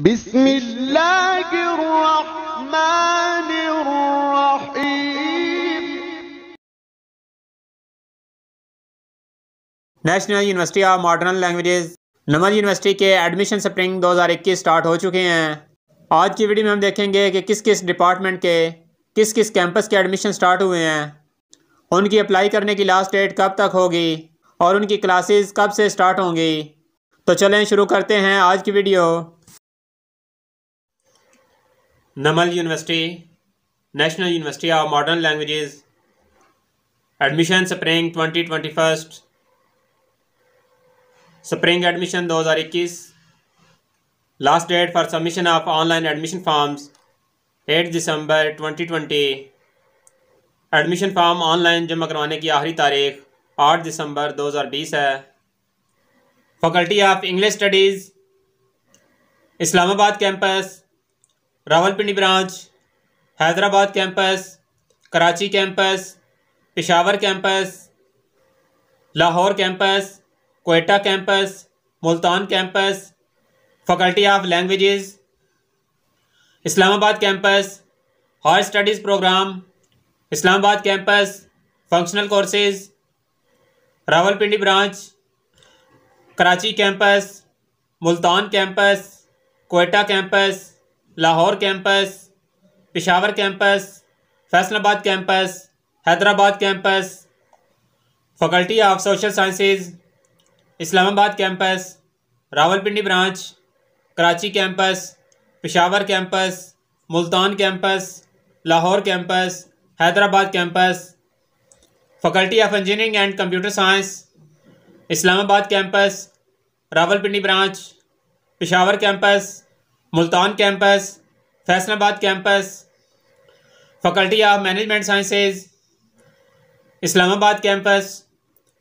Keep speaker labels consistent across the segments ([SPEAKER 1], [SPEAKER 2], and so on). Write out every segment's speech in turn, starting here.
[SPEAKER 1] بسم الله الرحمن الرحيم national university of modern languages NUML university के admission spring 2021 start हो चुके हैं आज की वीडियो में हम देखेंगे कि किस किस डिपार्टमेंट के किस किस कैंपस के एडमिशन स्टार्ट हुए हैं उनकी अप्लाई करने की लास्ट डेट कब तक होगी और उनकी क्लासेस कब से स्टार्ट होंगी तो चलें शुरू करते हैं आज की video NUML university national university of modern languages admission spring twenty twenty first spring admission 2021 last date for submission of online admission forms 8 दिसंबर 2020 एडमिशन फॉर्म ऑनलाइन जमा करवाने की आखिरी तारीख 8 दिसंबर 2020 है faculty of English studies Islamabad campus Rawalpindi branch Hyderabad campus Karachi campus Peshawar campus Lahore campus Quetta campus Multan campus faculty of languages Islamabad campus higher studies programme Islamabad campus functional courses Rawalpindi branch Karachi campus Multan campus Quetta campus Lahore campus Peshawar campus Faisalabad campus Hyderabad campus faculty of social sciences, Islamabad campus Rawalpindi branch Karachi campus Peshawar campus Multan campus Lahore campus Hyderabad campus faculty of engineering and computer science Islamabad campus Rawalpindi branch Peshawar campus Multan campus Faisalabad campus faculty of management sciences Islamabad campus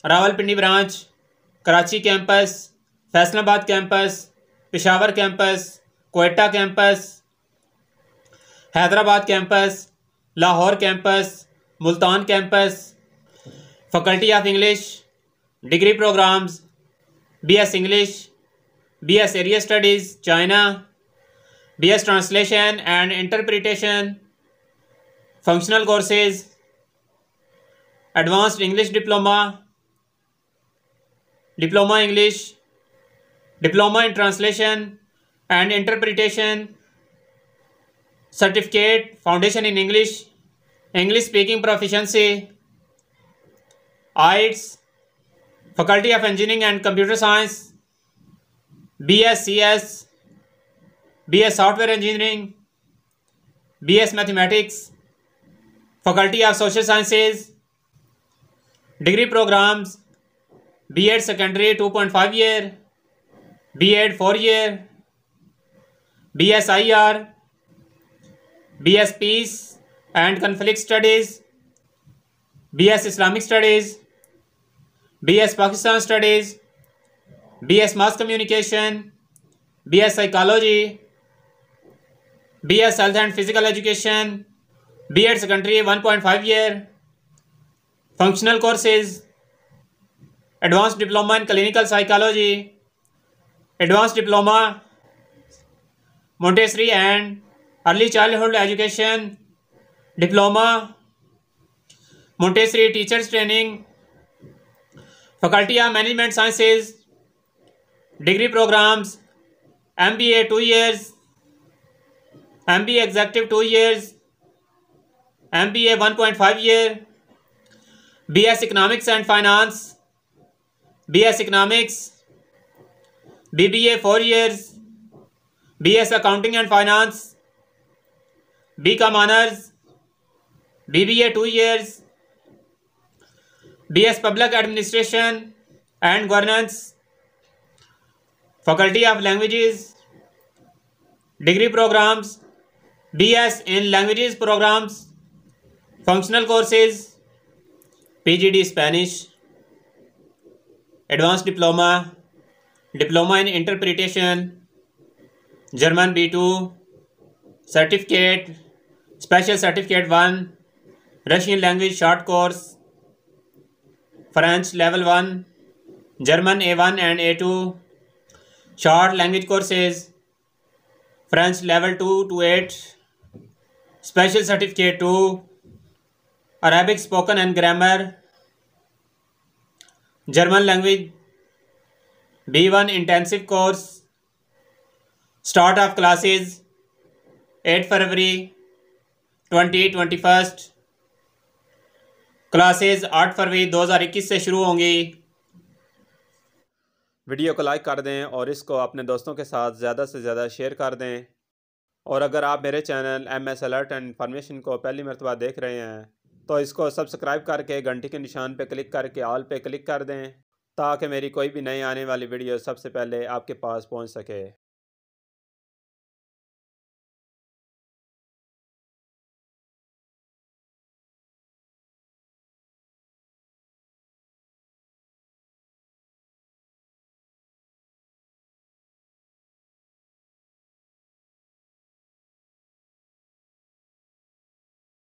[SPEAKER 1] Rawalpindi branch Karachi campus Faisalabad campus Peshawar campus Quetta campus Hyderabad campus Lahore campus Multan campus faculty of English degree programmes BS English BS area studies China BS Translation and Interpretation, Functional Courses, Advanced English Diploma, Diploma English, Diploma in Translation and Interpretation, Certificate, Foundation in English, English Speaking Proficiency, IELTS, Faculty of Engineering and Computer Science, BSCS, B S software engineering B S mathematics faculty of social sciences degree programmes B Ed secondary two point five year B Ed four year B S I R B S peace and conflict studies B S Islamic studies B S Pakistan studies B S mass communication B S psychology B S health and physical education B Ed secondary one point five year functional courses advance diploma in clinical psychology advance diploma Montessori and early childhood education diploma Montessori teachers training faculty of management sciences degree programmes M B A two years MBA executive 2 years, MBA 1.5 year, BS Economics and Finance, BS Economics, BBA 4 years, BS Accounting and Finance, BCom Honors, BBA 2 years, BS Public Administration and Governance, Faculty of Languages, degree programs BS in languages programs, functional courses, PGD Spanish, advanced diploma, diploma in interpretation, German B2, certificate, special certificate 1, Russian language short course, French level 1, German A1 and A2, short language courses, French level 2 to 8, special certificate to Arabic spoken and grammar German language B one intensive course start of classes at February twenty twenty first classes आठ फरवरी दो हज़ार इक्कीस से शुरू होंगी video को like कर दें और इसको अपने दोस्तों के साथ ज़्यादा से ज़्यादा शेयर कर दें और अगर आप मेरे channel M S alert and information को पहली मरतबा देख रहे हैं तो इसको सब्सक्राइब करके घंटी के निशान पर क्लिक करके ऑल पे क्लिक कर दें ताकि मेरी कोई भी नई आने वाली वीडियो सबसे पहले आपके पास पहुंच सके